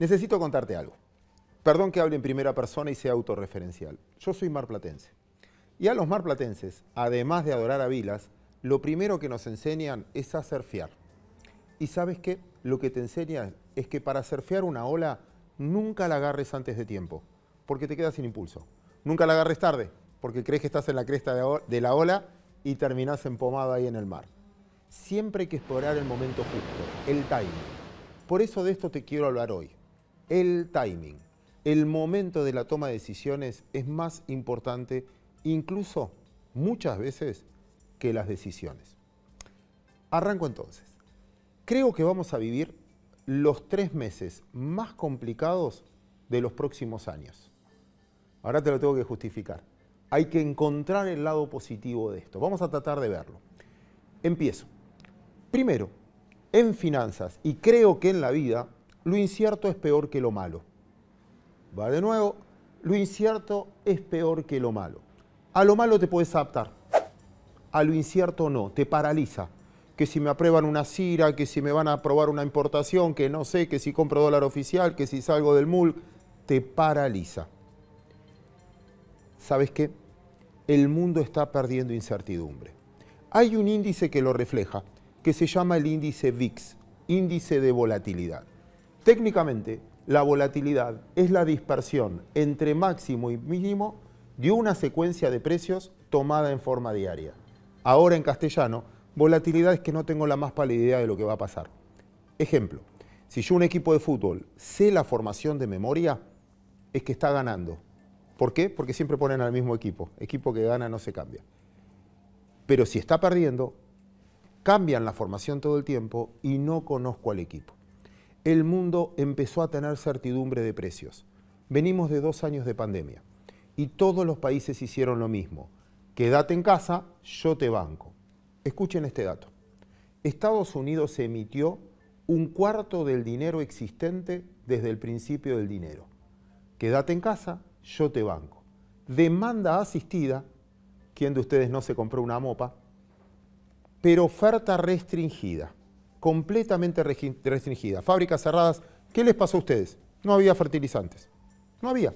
Necesito contarte algo. Perdón que hable en primera persona y sea autorreferencial. Yo soy marplatense. Y a los marplatenses, además de adorar a Vilas, lo primero que nos enseñan es a surfear. Y sabes qué? Lo que te enseñan es que para surfear una ola nunca la agarres antes de tiempo, porque te quedas sin impulso. Nunca la agarres tarde, porque crees que estás en la cresta de la ola y terminás empomado ahí en el mar. Siempre hay que explorar el momento justo, el timing. Por eso de esto te quiero hablar hoy. El timing, el momento de la toma de decisiones es más importante incluso muchas veces que las decisiones. Arranco entonces. Creo que vamos a vivir los tres meses más complicados de los próximos años. Ahora te lo tengo que justificar. Hay que encontrar el lado positivo de esto. Vamos a tratar de verlo. Empiezo. Primero, en finanzas y creo que en la vida lo incierto es peor que lo malo. Va de nuevo, lo incierto es peor que lo malo. A lo malo te puedes adaptar, a lo incierto no, te paraliza. Que si me aprueban una CIRA, que si me van a aprobar una importación, que no sé, que si compro dólar oficial, que si salgo del MUL, te paraliza. ¿Sabes qué? El mundo está perdiendo incertidumbre. Hay un índice que lo refleja, que se llama el índice VIX, índice de volatilidad. Técnicamente, la volatilidad es la dispersión entre máximo y mínimo de una secuencia de precios tomada en forma diaria. Ahora en castellano, volatilidad es que no tengo la más pálida idea de lo que va a pasar. Ejemplo, si yo un equipo de fútbol sé la formación de memoria, es que está ganando. ¿Por qué? Porque siempre ponen al mismo equipo. Equipo que gana no se cambia. Pero si está perdiendo, cambian la formación todo el tiempo y no conozco al equipo el mundo empezó a tener certidumbre de precios. Venimos de dos años de pandemia y todos los países hicieron lo mismo. Quédate en casa, yo te banco. Escuchen este dato. Estados Unidos emitió un cuarto del dinero existente desde el principio del dinero. Quédate en casa, yo te banco. Demanda asistida, ¿quién de ustedes no se compró una mopa? Pero oferta restringida completamente restringida, fábricas cerradas. ¿Qué les pasó a ustedes? No había fertilizantes. No había.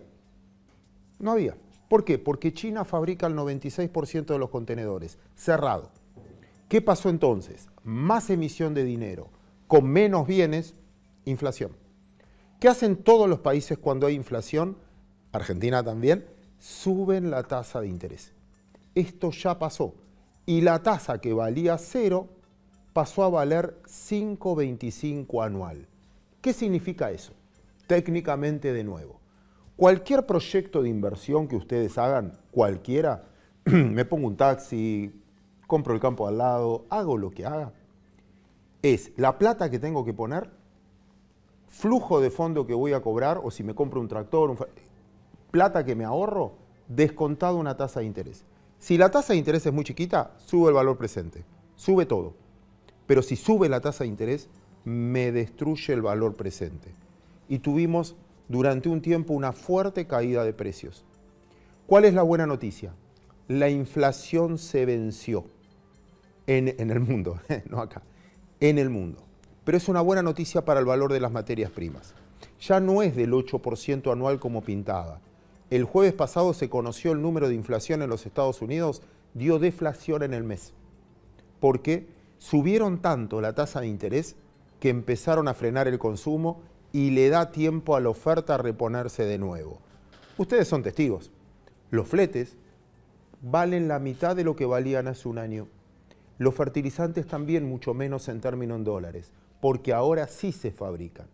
No había. ¿Por qué? Porque China fabrica el 96% de los contenedores, cerrado. ¿Qué pasó entonces? Más emisión de dinero, con menos bienes, inflación. ¿Qué hacen todos los países cuando hay inflación? Argentina también, suben la tasa de interés. Esto ya pasó. Y la tasa que valía cero pasó a valer 5.25 anual. ¿Qué significa eso? Técnicamente de nuevo, cualquier proyecto de inversión que ustedes hagan, cualquiera, me pongo un taxi, compro el campo al lado, hago lo que haga, es la plata que tengo que poner, flujo de fondo que voy a cobrar, o si me compro un tractor, plata que me ahorro, descontado una tasa de interés. Si la tasa de interés es muy chiquita, sube el valor presente, sube todo. Pero si sube la tasa de interés, me destruye el valor presente. Y tuvimos durante un tiempo una fuerte caída de precios. ¿Cuál es la buena noticia? La inflación se venció en, el mundo, no acá, en el mundo. Pero es una buena noticia para el valor de las materias primas. Ya no es del 8% anual como pintaba. El jueves pasado se conoció el número de inflación en los Estados Unidos, dio deflación en el mes. ¿Por qué? subieron tanto la tasa de interés que empezaron a frenar el consumo y le da tiempo a la oferta a reponerse de nuevo. Ustedes son testigos. Los fletes valen la mitad de lo que valían hace un año. Los fertilizantes también mucho menos en términos en dólares, porque ahora sí se fabrican.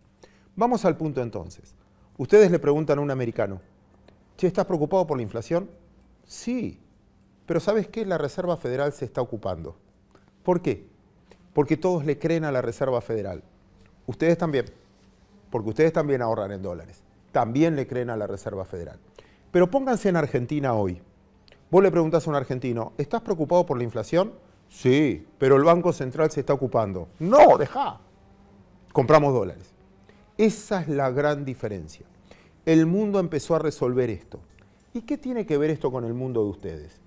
Vamos al punto entonces. Ustedes le preguntan a un americano, estás preocupado por la inflación? Sí, pero ¿sabes qué? La Reserva Federal se está ocupando. ¿Por qué? porque todos le creen a la Reserva Federal. Ustedes también, porque ustedes también ahorran en dólares. También le creen a la Reserva Federal. Pero pónganse en Argentina hoy. Vos le preguntás a un argentino, ¿estás preocupado por la inflación? Sí, pero el Banco Central se está ocupando. No, deja. Compramos dólares. Esa es la gran diferencia. El mundo empezó a resolver esto. ¿Y qué tiene que ver esto con el mundo de ustedes?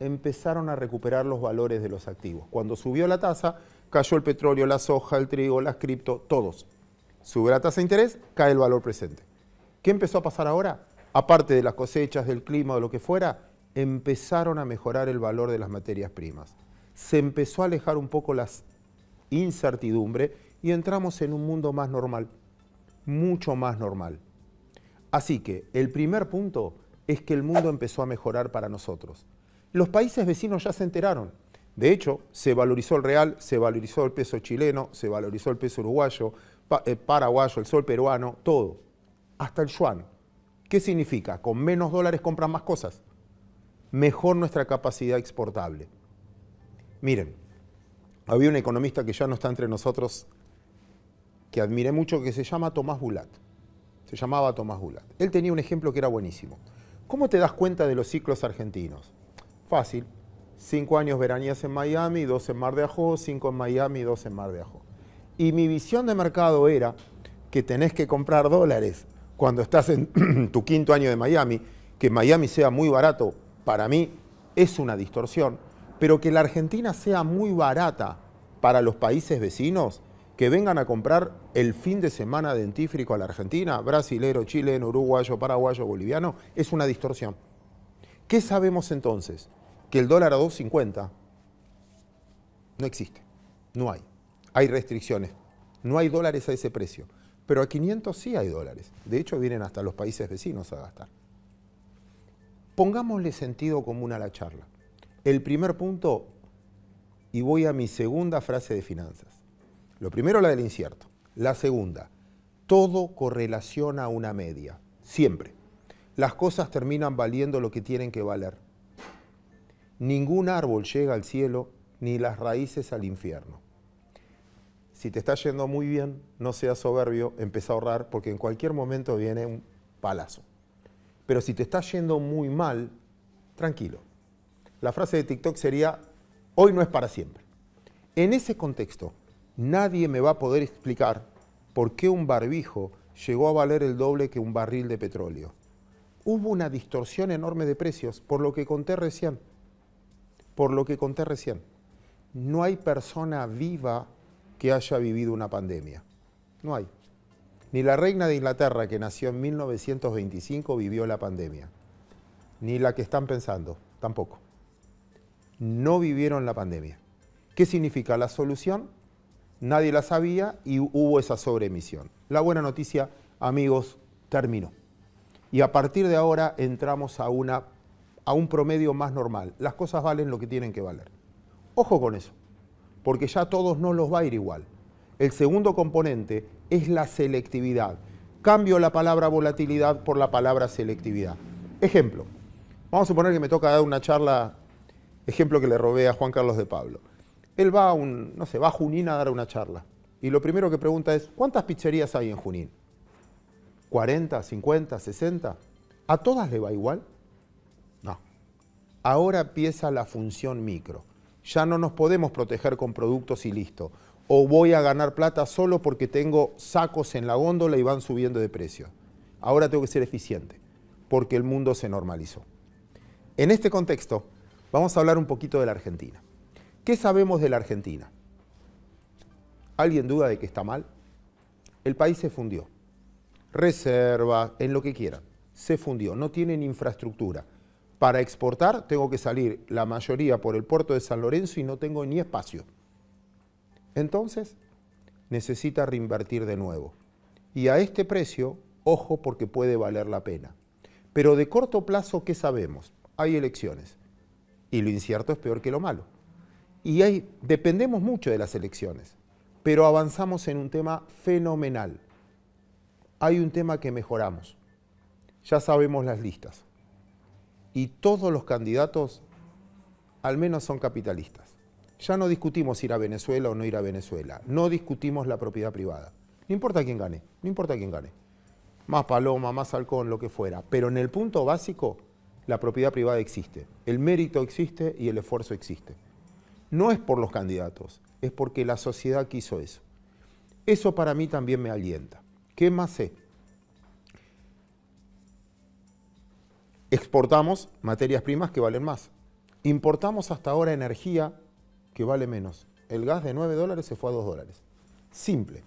Empezaron a recuperar los valores de los activos. Cuando subió la tasa, cayó el petróleo, la soja, el trigo, las cripto, todos. Sube la tasa de interés, cae el valor presente. ¿Qué empezó a pasar ahora? Aparte de las cosechas, del clima, de lo que fuera, empezaron a mejorar el valor de las materias primas. Se empezó a alejar un poco la incertidumbre y entramos en un mundo más normal, mucho más normal. Así que el primer punto es que el mundo empezó a mejorar para nosotros. Los países vecinos ya se enteraron de hecho, se valorizó el real, se valorizó el peso chileno, se valorizó el peso uruguayo, eh, paraguayo, el sol peruano, todo. Hasta el yuan. ¿Qué significa? Con menos dólares compran más cosas. Mejor nuestra capacidad exportable. Miren, había un economista que ya no está entre nosotros, que admiré mucho, que se llama Tomás Bulat. Se llamaba Tomás Bulat. Él tenía un ejemplo que era buenísimo. ¿Cómo te das cuenta de los ciclos argentinos? Fácil Cinco años veranías en Miami, dos en Mar de Ajó, cinco en Miami, dos en Mar de Ajo. Y mi visión de mercado era que tenés que comprar dólares cuando estás en tu quinto año de Miami, que Miami sea muy barato, para mí es una distorsión, pero que la Argentina sea muy barata para los países vecinos, que vengan a comprar el fin de semana dentífrico a la Argentina, brasilero, chileno, uruguayo, paraguayo, boliviano, es una distorsión. ¿Qué sabemos entonces? que el dólar a 2.50 no existe, no hay. Hay restricciones, no hay dólares a ese precio, pero a 500 sí hay dólares. De hecho, vienen hasta los países vecinos a gastar. Pongámosle sentido común a la charla. El primer punto, y voy a mi segunda frase de finanzas. Lo primero, la del incierto. La segunda, todo correlaciona a una media, siempre. Las cosas terminan valiendo lo que tienen que valer. Ningún árbol llega al cielo, ni las raíces al infierno. Si te está yendo muy bien, no seas soberbio, empieza a ahorrar, porque en cualquier momento viene un palazo. Pero si te está yendo muy mal, tranquilo. La frase de TikTok sería, hoy no es para siempre. En ese contexto, nadie me va a poder explicar por qué un barbijo llegó a valer el doble que un barril de petróleo. Hubo una distorsión enorme de precios, por lo que conté recién por lo que conté recién. No hay persona viva que haya vivido una pandemia. No hay. Ni la reina de Inglaterra, que nació en 1925, vivió la pandemia. Ni la que están pensando, tampoco. No vivieron la pandemia. ¿Qué significa la solución? Nadie la sabía y hubo esa sobreemisión. La buena noticia, amigos, terminó. Y a partir de ahora entramos a una a un promedio más normal. Las cosas valen lo que tienen que valer. Ojo con eso, porque ya a todos no los va a ir igual. El segundo componente es la selectividad. Cambio la palabra volatilidad por la palabra selectividad. Ejemplo, vamos a suponer que me toca dar una charla, ejemplo que le robé a Juan Carlos de Pablo. Él va a un, no sé, va a Junín a dar una charla. Y lo primero que pregunta es, ¿cuántas pizzerías hay en Junín? ¿40, 50, 60? ¿A todas le va igual? Ahora empieza la función micro. Ya no nos podemos proteger con productos y listo. O voy a ganar plata solo porque tengo sacos en la góndola y van subiendo de precio. Ahora tengo que ser eficiente porque el mundo se normalizó. En este contexto, vamos a hablar un poquito de la Argentina. ¿Qué sabemos de la Argentina? ¿Alguien duda de que está mal? El país se fundió. Reserva, en lo que quieran. Se fundió. No tienen infraestructura. Para exportar tengo que salir la mayoría por el puerto de San Lorenzo y no tengo ni espacio. Entonces, necesita reinvertir de nuevo. Y a este precio, ojo porque puede valer la pena. Pero de corto plazo, ¿qué sabemos? Hay elecciones. Y lo incierto es peor que lo malo. Y dependemos mucho de las elecciones. Pero avanzamos en un tema fenomenal. Hay un tema que mejoramos. Ya sabemos las listas y todos los candidatos al menos son capitalistas. Ya no discutimos ir a Venezuela o no ir a Venezuela, no discutimos la propiedad privada. No importa quién gane, no importa quién gane. Más paloma, más halcón, lo que fuera. Pero en el punto básico, la propiedad privada existe. El mérito existe y el esfuerzo existe. No es por los candidatos, es porque la sociedad quiso eso. Eso para mí también me alienta. ¿Qué más sé? exportamos materias primas que valen más. Importamos hasta ahora energía que vale menos. El gas de 9 dólares se fue a 2 dólares. Simple.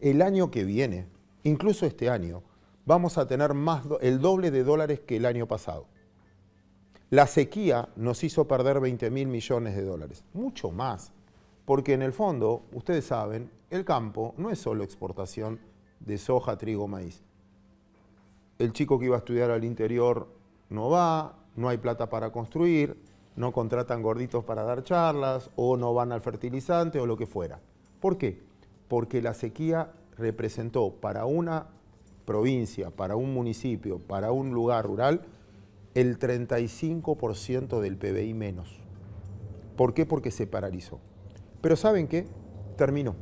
El año que viene, incluso este año, vamos a tener más el doble de dólares que el año pasado. La sequía nos hizo perder 20 mil millones de dólares, mucho más, porque en el fondo, ustedes saben, el campo no es solo exportación de soja, trigo, maíz. El chico que iba a estudiar al interior no va, no hay plata para construir, no contratan gorditos para dar charlas o no van al fertilizante o lo que fuera. ¿Por qué? Porque la sequía representó para una provincia, para un municipio, para un lugar rural, el 35% del PBI menos. ¿Por qué? Porque se paralizó. Pero ¿saben qué? Terminó.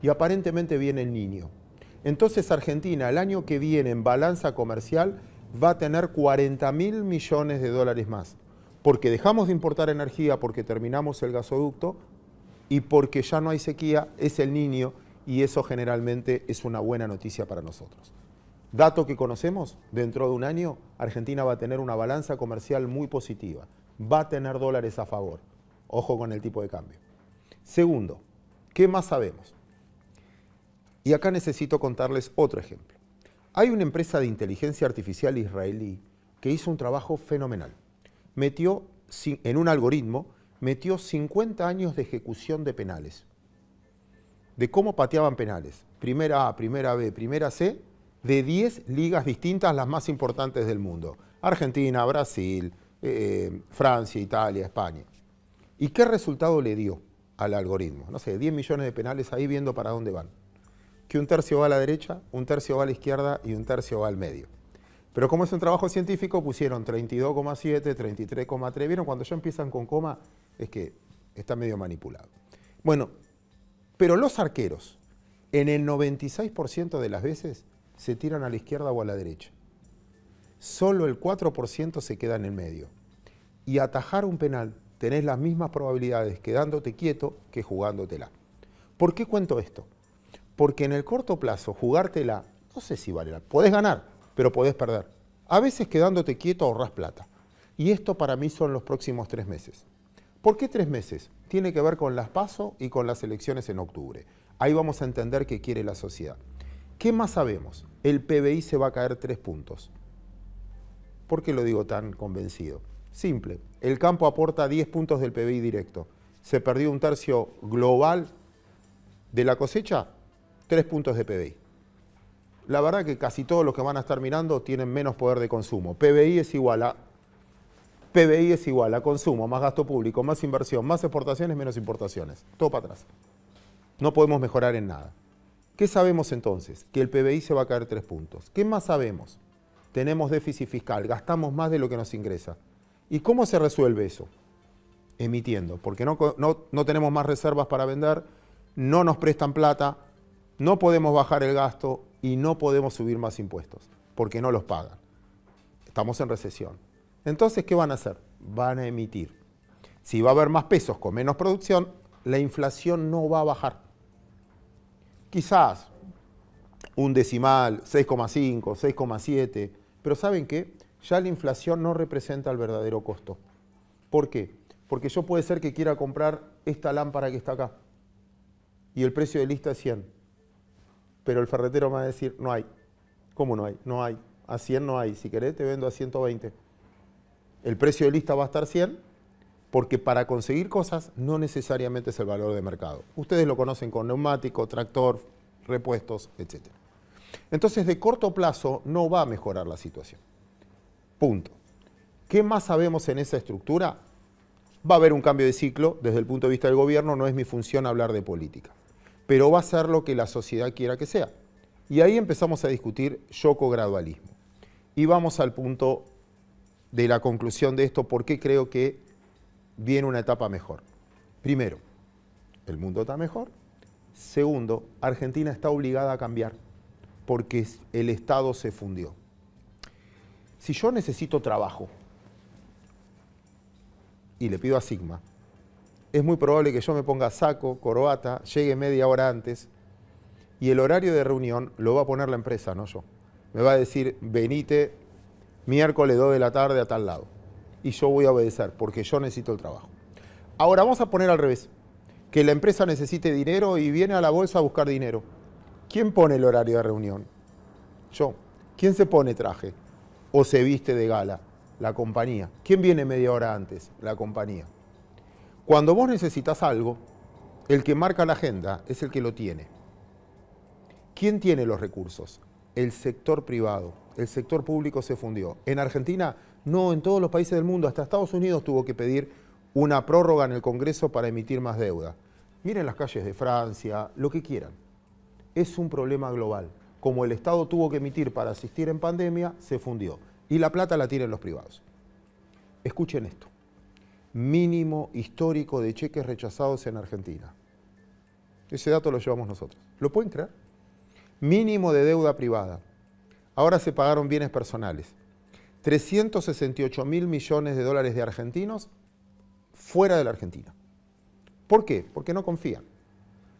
Y aparentemente viene el niño. Entonces Argentina el año que viene en balanza comercial va a tener 40 mil millones de dólares más, porque dejamos de importar energía, porque terminamos el gasoducto y porque ya no hay sequía, es el niño y eso generalmente es una buena noticia para nosotros. Dato que conocemos, dentro de un año Argentina va a tener una balanza comercial muy positiva, va a tener dólares a favor, ojo con el tipo de cambio. Segundo, ¿qué más sabemos? Y acá necesito contarles otro ejemplo. Hay una empresa de inteligencia artificial israelí que hizo un trabajo fenomenal. Metió en un algoritmo metió 50 años de ejecución de penales, de cómo pateaban penales, primera A, primera B, primera C, de 10 ligas distintas, las más importantes del mundo, Argentina, Brasil, eh, Francia, Italia, España. ¿Y qué resultado le dio al algoritmo? No sé, 10 millones de penales ahí viendo para dónde van que un tercio va a la derecha, un tercio va a la izquierda y un tercio va al medio. Pero como es un trabajo científico, pusieron 32,7, 33,3. ¿Vieron? Cuando ya empiezan con coma, es que está medio manipulado. Bueno, pero los arqueros, en el 96% de las veces, se tiran a la izquierda o a la derecha. Solo el 4% se queda en el medio. Y atajar un penal, tenés las mismas probabilidades quedándote quieto que jugándotela. ¿Por qué cuento esto? Porque en el corto plazo, jugártela, no sé si vale la Podés ganar, pero podés perder. A veces quedándote quieto ahorras plata. Y esto para mí son los próximos tres meses. ¿Por qué tres meses? Tiene que ver con las PASO y con las elecciones en octubre. Ahí vamos a entender qué quiere la sociedad. ¿Qué más sabemos? El PBI se va a caer tres puntos. ¿Por qué lo digo tan convencido? Simple. El campo aporta 10 puntos del PBI directo. Se perdió un tercio global de la cosecha, tres puntos de PBI. La verdad que casi todos los que van a estar mirando tienen menos poder de consumo. PBI es igual a PBI es igual a consumo, más gasto público, más inversión, más exportaciones, menos importaciones. Todo para atrás. No podemos mejorar en nada. ¿Qué sabemos entonces? Que el PBI se va a caer tres puntos. ¿Qué más sabemos? Tenemos déficit fiscal, gastamos más de lo que nos ingresa. ¿Y cómo se resuelve eso? Emitiendo, porque no, no tenemos más reservas para vender, no nos prestan plata, no podemos bajar el gasto y no podemos subir más impuestos, porque no los pagan. Estamos en recesión. Entonces, ¿qué van a hacer? Van a emitir. Si va a haber más pesos con menos producción, la inflación no va a bajar. Quizás un decimal, 6,5, 6,7, pero ¿saben qué? Ya la inflación no representa el verdadero costo. ¿Por qué? Porque yo puede ser que quiera comprar esta lámpara que está acá y el precio de lista es 100 pero el ferretero me va a decir, no hay. ¿Cómo no hay? No hay. A 100 no hay. Si querés, te vendo a 120. El precio de lista va a estar 100 porque para conseguir cosas no necesariamente es el valor de mercado. Ustedes lo conocen con neumático, tractor, repuestos, etc. Entonces, de corto plazo no va a mejorar la situación. Punto. ¿Qué más sabemos en esa estructura? Va a haber un cambio de ciclo desde el punto de vista del gobierno, no es mi función hablar de política pero va a ser lo que la sociedad quiera que sea. Y ahí empezamos a discutir yoco-gradualismo. Y vamos al punto de la conclusión de esto, porque creo que viene una etapa mejor. Primero, el mundo está mejor. Segundo, Argentina está obligada a cambiar porque el Estado se fundió. Si yo necesito trabajo y le pido a Sigma, es muy probable que yo me ponga saco, corbata, llegue media hora antes y el horario de reunión lo va a poner la empresa, no yo. Me va a decir, venite miércoles 2 de la tarde a tal lado. Y yo voy a obedecer porque yo necesito el trabajo. Ahora vamos a poner al revés, que la empresa necesite dinero y viene a la bolsa a buscar dinero. ¿Quién pone el horario de reunión? Yo. ¿Quién se pone traje? ¿O se viste de gala? La compañía. ¿Quién viene media hora antes? La compañía. Cuando vos necesitas algo, el que marca la agenda es el que lo tiene. ¿Quién tiene los recursos? El sector privado. El sector público se fundió. En Argentina, no, en todos los países del mundo, hasta Estados Unidos tuvo que pedir una prórroga en el Congreso para emitir más deuda. Miren las calles de Francia, lo que quieran. Es un problema global. Como el Estado tuvo que emitir para asistir en pandemia, se fundió. Y la plata la tienen los privados. Escuchen esto mínimo histórico de cheques rechazados en Argentina. Ese dato lo llevamos nosotros. ¿Lo pueden creer? Mínimo de deuda privada. Ahora se pagaron bienes personales. 368 mil millones de dólares de argentinos fuera de la Argentina. ¿Por qué? Porque no confían.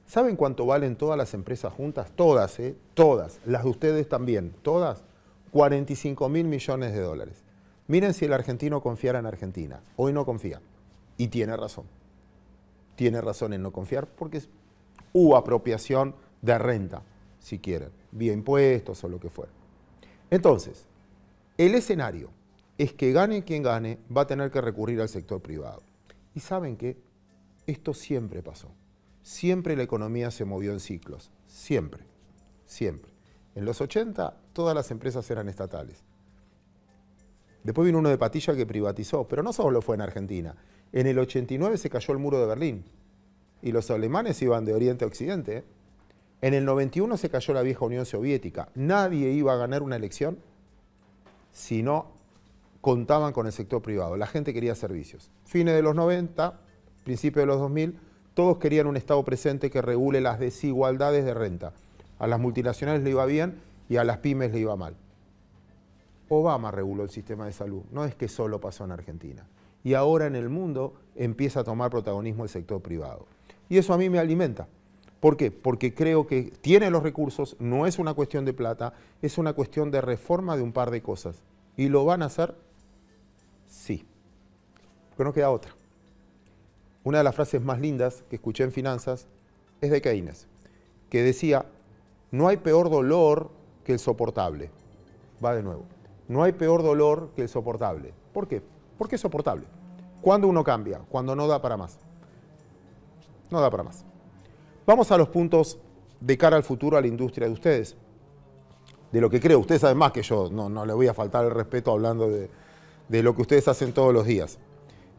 ¿Saben cuánto valen todas las empresas juntas? Todas, ¿eh? Todas. Las de ustedes también. Todas. 45 mil millones de dólares. Miren si el argentino confiara en Argentina. Hoy no confía. Y tiene razón. Tiene razón en no confiar porque hubo apropiación de renta, si quieren, vía impuestos o lo que fuera. Entonces, el escenario es que gane quien gane, va a tener que recurrir al sector privado. Y saben que esto siempre pasó. Siempre la economía se movió en ciclos. Siempre. Siempre. En los 80 todas las empresas eran estatales. Después vino uno de Patilla que privatizó, pero no solo fue en Argentina. En el 89 se cayó el muro de Berlín y los alemanes iban de oriente a occidente. En el 91 se cayó la vieja Unión Soviética. Nadie iba a ganar una elección si no contaban con el sector privado. La gente quería servicios. Fines de los 90, principios de los 2000, todos querían un Estado presente que regule las desigualdades de renta. A las multinacionales le iba bien y a las pymes le iba mal. Obama reguló el sistema de salud, no es que solo pasó en Argentina. Y ahora en el mundo empieza a tomar protagonismo el sector privado. Y eso a mí me alimenta. ¿Por qué? Porque creo que tiene los recursos, no es una cuestión de plata, es una cuestión de reforma de un par de cosas. ¿Y lo van a hacer? Sí. Pero no queda otra. Una de las frases más lindas que escuché en finanzas es de Keynes, que decía, no hay peor dolor que el soportable. Va de nuevo. No hay peor dolor que el soportable. ¿Por qué? Porque es soportable. Cuando uno cambia? Cuando no da para más. No da para más. Vamos a los puntos de cara al futuro a la industria de ustedes. De lo que creo. Ustedes saben más que yo. No, le voy a faltar el respeto hablando de, lo que ustedes hacen todos los días.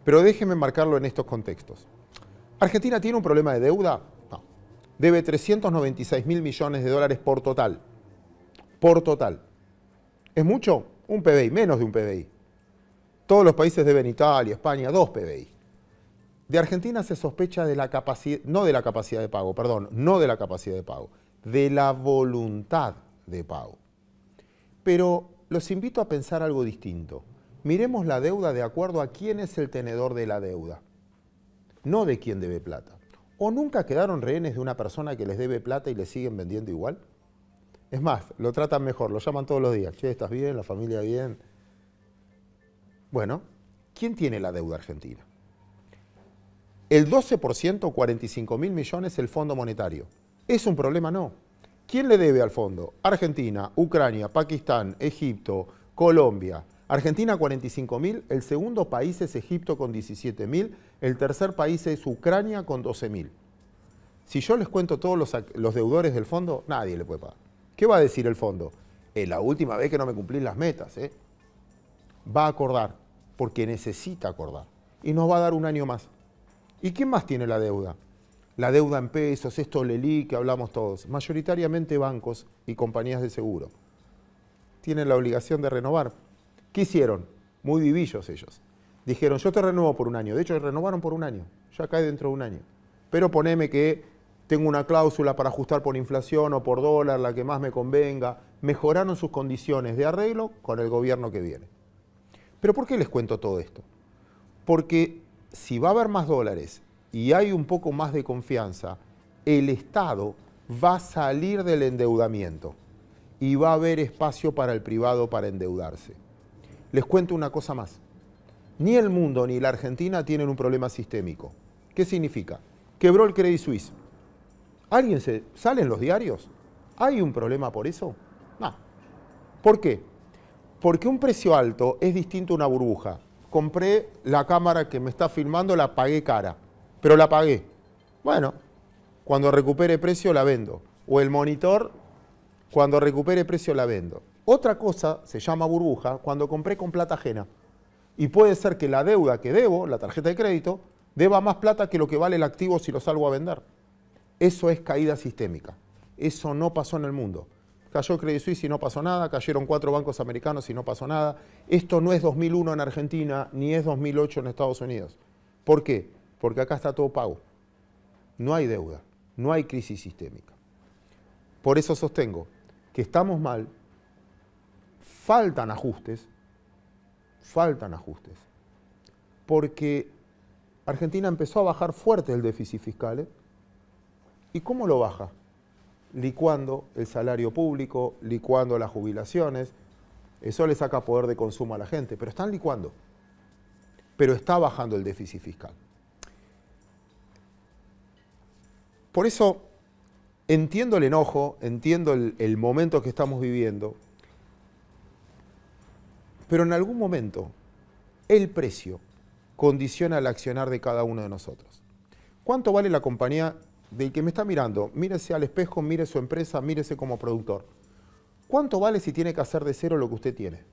Pero déjenme marcarlo en estos contextos. ¿Argentina tiene un problema de deuda? No. Debe 396 mil millones de dólares por total. Por total. ¿Es mucho? Un PBI, menos de un PBI. Todos los países deben Italia, España, dos PBI. De Argentina se sospecha de la capacidad, no de la capacidad de pago, perdón, no de la capacidad de pago, de la voluntad de pago. Pero los invito a pensar algo distinto. Miremos la deuda de acuerdo a quién es el tenedor de la deuda, no de quién debe plata. ¿O nunca quedaron rehenes de una persona que les debe plata y le siguen vendiendo igual? Es más, lo tratan mejor, lo llaman todos los días. Che, ¿estás bien? ¿La familia bien? Bueno, ¿quién tiene la deuda argentina? El 12%, 45 mil millones, el Fondo Monetario. ¿Es un problema? No. ¿Quién le debe al fondo? Argentina, Ucrania, Pakistán, Egipto, Colombia. Argentina 45 mil, el segundo país es Egipto con 17 mil, el tercer país es Ucrania con 12 mil. Si yo les cuento todos los deudores del fondo, nadie le puede pagar. ¿Qué va a decir el fondo? Es la última vez que no me cumplís las metas, ¿eh? Va a acordar, porque necesita acordar. Y nos va a dar un año más. ¿Y quién más tiene la deuda? La deuda en pesos, esto Lelí que hablamos todos. Mayoritariamente bancos y compañías de seguro. Tienen la obligación de renovar. ¿Qué hicieron? Muy vivillos ellos. Dijeron, yo te renuevo por un año. De hecho, renovaron por un año. Ya cae dentro de un año. Pero poneme que tengo una cláusula para ajustar por inflación o por dólar, la que más me convenga. Mejoraron sus condiciones de arreglo con el gobierno que viene. Pero ¿por qué les cuento todo esto? Porque si va a haber más dólares y hay un poco más de confianza, el Estado va a salir del endeudamiento y va a haber espacio para el privado para endeudarse. Les cuento una cosa más. Ni el mundo ni la Argentina tienen un problema sistémico. ¿Qué significa? Quebró el Credit Suisse, ¿Alguien se ¿Salen los diarios? ¿Hay un problema por eso? No. ¿Por qué? Porque un precio alto es distinto a una burbuja. Compré la cámara que me está filmando, la pagué cara, pero la pagué. Bueno, cuando recupere precio la vendo. O el monitor, cuando recupere precio la vendo. Otra cosa se llama burbuja cuando compré con plata ajena. Y puede ser que la deuda que debo, la tarjeta de crédito, deba más plata que lo que vale el activo si lo salgo a vender. Eso es caída sistémica. Eso no pasó en el mundo. Cayó Credit Suisse y no pasó nada, cayeron cuatro bancos americanos y no pasó nada. Esto no es 2001 en Argentina, ni es 2008 en Estados Unidos. ¿Por qué? Porque acá está todo pago. No hay deuda, no hay crisis sistémica. Por eso sostengo que estamos mal, faltan ajustes, faltan ajustes, porque Argentina empezó a bajar fuerte el déficit fiscal. ¿eh? ¿Y cómo lo baja? Licuando el salario público, licuando las jubilaciones. Eso le saca poder de consumo a la gente, pero están licuando. Pero está bajando el déficit fiscal. Por eso entiendo el enojo, entiendo el, momento que estamos viviendo, pero en algún momento el precio condiciona el accionar de cada uno de nosotros. ¿Cuánto vale la compañía del que me está mirando, mírese al espejo, mire su empresa, mírese como productor. ¿Cuánto vale si tiene que hacer de cero lo que usted tiene?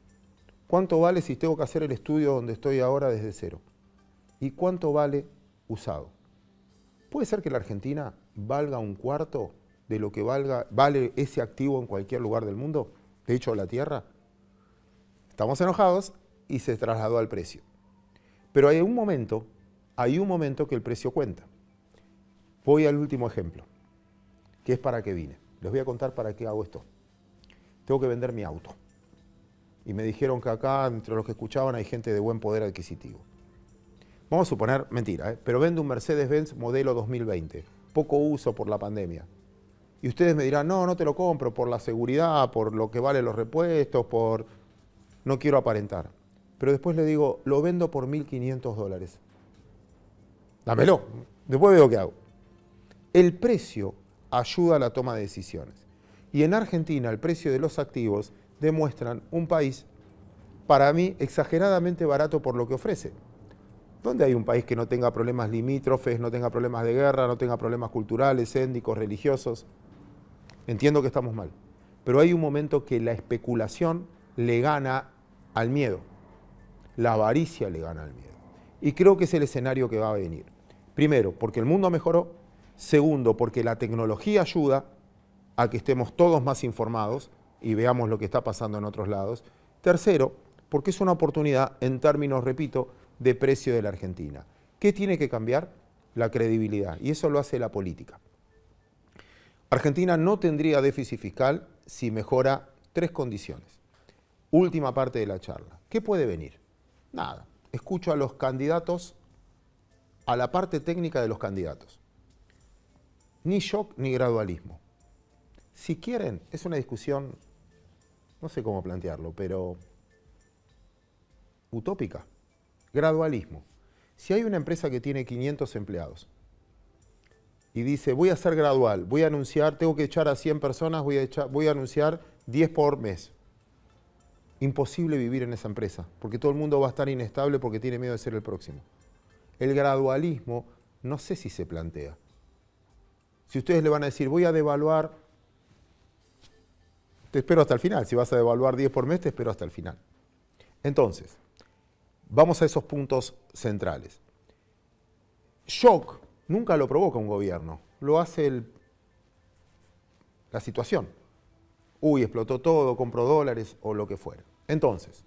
¿Cuánto vale si tengo que hacer el estudio donde estoy ahora desde cero? ¿Y cuánto vale usado? ¿Puede ser que la Argentina valga un cuarto de lo que valga, vale ese activo en cualquier lugar del mundo? De hecho, la Tierra. Estamos enojados y se trasladó al precio. Pero hay un momento, hay un momento que el precio cuenta. Voy al último ejemplo, que es para qué vine. Les voy a contar para qué hago esto. Tengo que vender mi auto. Y me dijeron que acá, entre los que escuchaban, hay gente de buen poder adquisitivo. Vamos a suponer, mentira, ¿eh? pero vendo un Mercedes-Benz modelo 2020, poco uso por la pandemia. Y ustedes me dirán, no, no te lo compro por la seguridad, por lo que valen los repuestos, por... No quiero aparentar. Pero después le digo, lo vendo por 1.500 dólares. Dámelo, después veo qué hago el precio ayuda a la toma de decisiones. Y en Argentina el precio de los activos demuestran un país, para mí, exageradamente barato por lo que ofrece. ¿Dónde hay un país que no tenga problemas limítrofes, no tenga problemas de guerra, no tenga problemas culturales, étnicos, religiosos? Entiendo que estamos mal, pero hay un momento que la especulación le gana al miedo, la avaricia le gana al miedo. Y creo que es el escenario que va a venir. Primero, porque el mundo mejoró, Segundo, porque la tecnología ayuda a que estemos todos más informados y veamos lo que está pasando en otros lados. Tercero, porque es una oportunidad en términos, repito, de precio de la Argentina. ¿Qué tiene que cambiar? La credibilidad. Y eso lo hace la política. Argentina no tendría déficit fiscal si mejora tres condiciones. Última parte de la charla. ¿Qué puede venir? Nada. Escucho a los candidatos, a la parte técnica de los candidatos. Ni shock ni gradualismo. Si quieren, es una discusión, no sé cómo plantearlo, pero utópica. Gradualismo. Si hay una empresa que tiene 500 empleados y dice, voy a ser gradual, voy a anunciar, tengo que echar a 100 personas, voy a, echar, voy a anunciar 10 por mes. Imposible vivir en esa empresa, porque todo el mundo va a estar inestable porque tiene miedo de ser el próximo. El gradualismo no sé si se plantea. Si ustedes le van a decir, voy a devaluar, te espero hasta el final. Si vas a devaluar 10 por mes, te espero hasta el final. Entonces, vamos a esos puntos centrales. Shock nunca lo provoca un gobierno, lo hace la situación. Uy, explotó todo, compró dólares o lo que fuera. Entonces,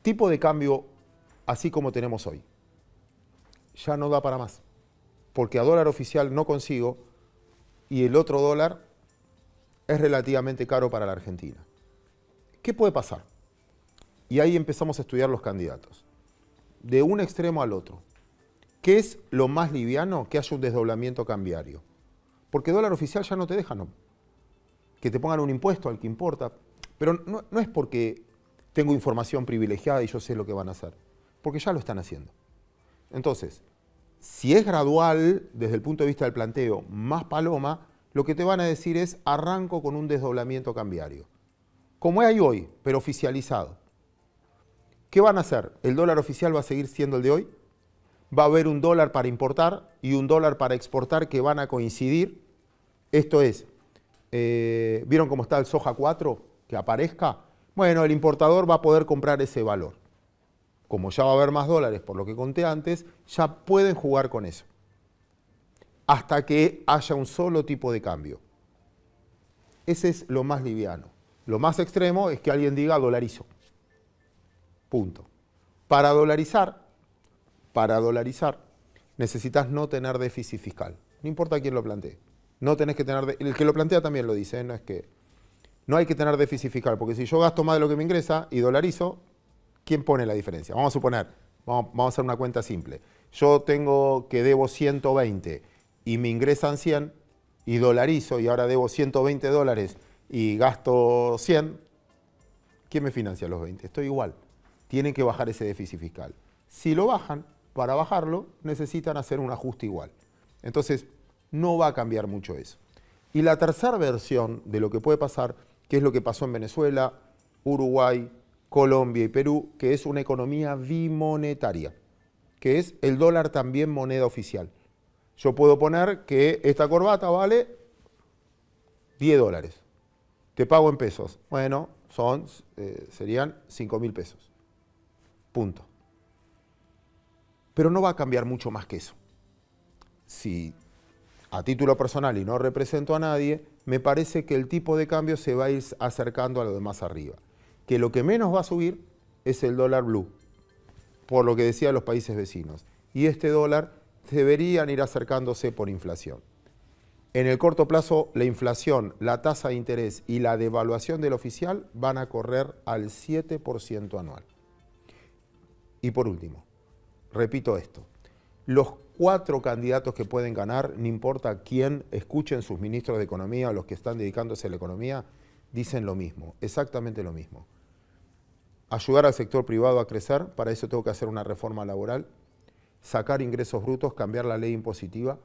tipo de cambio así como tenemos hoy, ya no da para más porque a dólar oficial no consigo y el otro dólar es relativamente caro para la Argentina. ¿Qué puede pasar? Y ahí empezamos a estudiar los candidatos, de un extremo al otro. ¿Qué es lo más liviano? Que haya un desdoblamiento cambiario. Porque dólar oficial ya no te deja, no. Que te pongan un impuesto al que importa. Pero no, no es porque tengo información privilegiada y yo sé lo que van a hacer. Porque ya lo están haciendo. Entonces, si es gradual desde el punto de vista del planteo más paloma, lo que te van a decir es arranco con un desdoblamiento cambiario, como hay hoy, pero oficializado. ¿Qué van a hacer? ¿El dólar oficial va a seguir siendo el de hoy? ¿Va a haber un dólar para importar y un dólar para exportar que van a coincidir? Esto es, eh, ¿vieron cómo está el soja 4? Que aparezca. Bueno, el importador va a poder comprar ese valor como ya va a haber más dólares por lo que conté antes, ya pueden jugar con eso. Hasta que haya un solo tipo de cambio. Ese es lo más liviano. Lo más extremo es que alguien diga dolarizo. Punto. Para dolarizar, para dolarizar, necesitas no tener déficit fiscal. No importa quién lo plantee. No tenés que tener. El que lo plantea también lo dice, ¿eh? no es que. No hay que tener déficit fiscal, porque si yo gasto más de lo que me ingresa y dolarizo, ¿quién pone la diferencia? Vamos a suponer, vamos, a hacer una cuenta simple. Yo tengo que debo 120 y me ingresan 100 y dolarizo y ahora debo 120 dólares y gasto 100. ¿Quién me financia los 20? Estoy igual. Tienen que bajar ese déficit fiscal. Si lo bajan, para bajarlo necesitan hacer un ajuste igual. Entonces, no va a cambiar mucho eso. Y la tercera versión de lo que puede pasar, que es lo que pasó en Venezuela, Uruguay, Colombia y Perú, que es una economía bimonetaria, que es el dólar también moneda oficial. Yo puedo poner que esta corbata vale 10 dólares. Te pago en pesos. Bueno, son, eh, serían 5 mil pesos. Punto. Pero no va a cambiar mucho más que eso. Si a título personal y no represento a nadie, me parece que el tipo de cambio se va a ir acercando a lo de más arriba que lo que menos va a subir es el dólar blue, por lo que decían los países vecinos. Y este dólar deberían ir acercándose por inflación. En el corto plazo, la inflación, la tasa de interés y la devaluación del oficial van a correr al 7% anual. Y por último, repito esto, los cuatro candidatos que pueden ganar, no importa quién, escuchen sus ministros de Economía o los que están dedicándose a la economía, dicen lo mismo, exactamente lo mismo ayudar al sector privado a crecer, para eso tengo que hacer una reforma laboral, sacar ingresos brutos, cambiar la ley impositiva,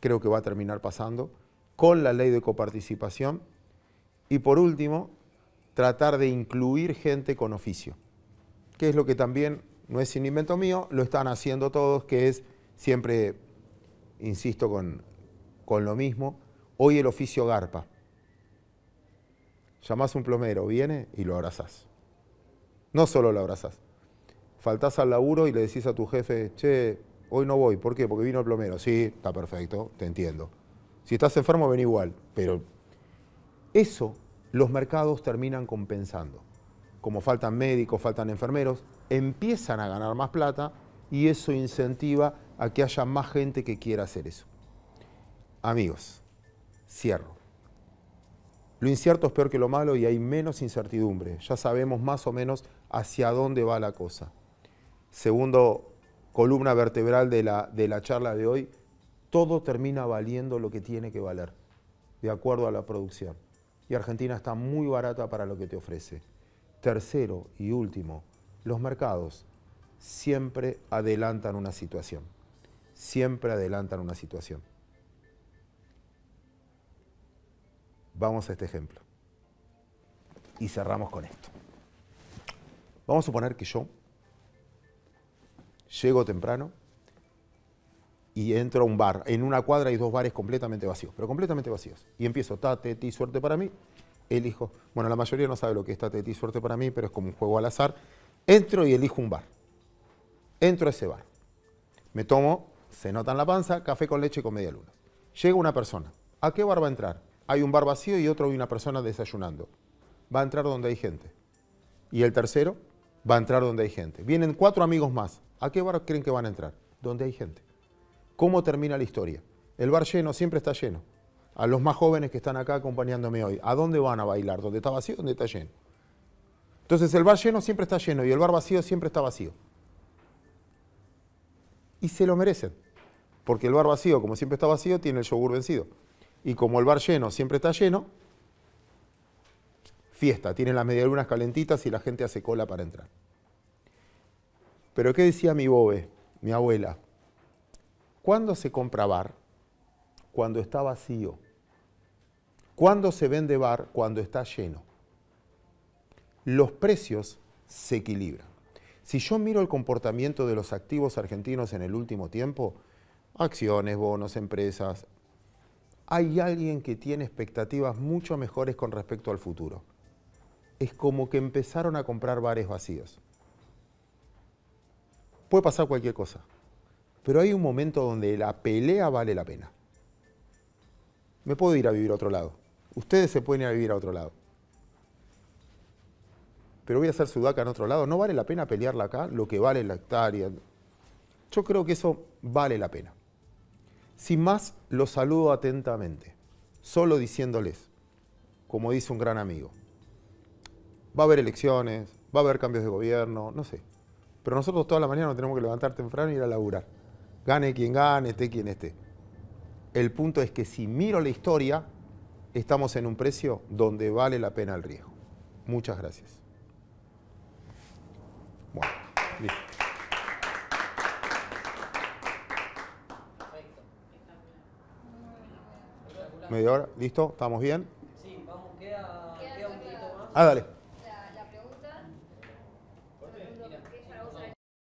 creo que va a terminar pasando, con la ley de coparticipación y por último, tratar de incluir gente con oficio, que es lo que también no es sin invento mío, lo están haciendo todos, que es siempre, insisto con, lo mismo, hoy el oficio garpa. Llamás un plomero, viene y lo abrazás. No solo la abrazás. Faltás al laburo y le decís a tu jefe, che, hoy no voy. ¿Por qué? Porque vino el plomero. Sí, está perfecto, te entiendo. Si estás enfermo, ven igual. Pero eso los mercados terminan compensando. Como faltan médicos, faltan enfermeros, empiezan a ganar más plata y eso incentiva a que haya más gente que quiera hacer eso. Amigos, cierro. Lo incierto es peor que lo malo y hay menos incertidumbre. Ya sabemos más o menos hacia dónde va la cosa. Segundo columna vertebral de la, de la charla de hoy, todo termina valiendo lo que tiene que valer, de acuerdo a la producción. Y Argentina está muy barata para lo que te ofrece. Tercero y último, los mercados siempre adelantan una situación. Siempre adelantan una situación. Vamos a este ejemplo. Y cerramos con esto. Vamos a suponer que yo llego temprano y entro a un bar. En una cuadra hay dos bares completamente vacíos, pero completamente vacíos. Y empiezo, ta, ti, suerte para mí. Elijo, bueno, la mayoría no sabe lo que es tate ti, suerte para mí, pero es como un juego al azar. Entro y elijo un bar. Entro a ese bar. Me tomo, se nota en la panza, café con leche y con media luna. Llega una persona. ¿A qué bar va a entrar? Hay un bar vacío y otro y una persona desayunando. Va a entrar donde hay gente. Y el tercero, va a entrar donde hay gente. Vienen cuatro amigos más. ¿A qué bar creen que van a entrar? Donde hay gente. ¿Cómo termina la historia? El bar lleno siempre está lleno. A los más jóvenes que están acá acompañándome hoy, ¿a dónde van a bailar? ¿Dónde está vacío? ¿Dónde está lleno? Entonces el bar lleno siempre está lleno y el bar vacío siempre está vacío. Y se lo merecen, porque el bar vacío, como siempre está vacío, tiene el yogur vencido. Y como el bar lleno siempre está lleno, fiesta, tienen las medialunas calentitas y la gente hace cola para entrar. Pero ¿qué decía mi bobe, mi abuela? ¿Cuándo se compra bar? Cuando está vacío. ¿Cuándo se vende bar? Cuando está lleno. Los precios se equilibran. Si yo miro el comportamiento de los activos argentinos en el último tiempo, acciones, bonos, empresas, hay alguien que tiene expectativas mucho mejores con respecto al futuro es como que empezaron a comprar bares vacíos. Puede pasar cualquier cosa, pero hay un momento donde la pelea vale la pena. Me puedo ir a vivir a otro lado. Ustedes se pueden ir a vivir a otro lado. Pero voy a hacer sudaca en otro lado. No vale la pena pelearla acá, lo que vale la hectárea. Yo creo que eso vale la pena. Sin más, los saludo atentamente, solo diciéndoles, como dice un gran amigo, va a haber elecciones, va a haber cambios de gobierno, no sé. Pero nosotros toda la mañana no tenemos que levantar temprano y ir a laburar. Gane quien gane, esté quien esté. El punto es que si miro la historia, estamos en un precio donde vale la pena el riesgo. Muchas gracias. Bueno, listo. ¿Media hora? ¿Listo? ¿Estamos bien? Sí, vamos, un poquito más. Ah, dale.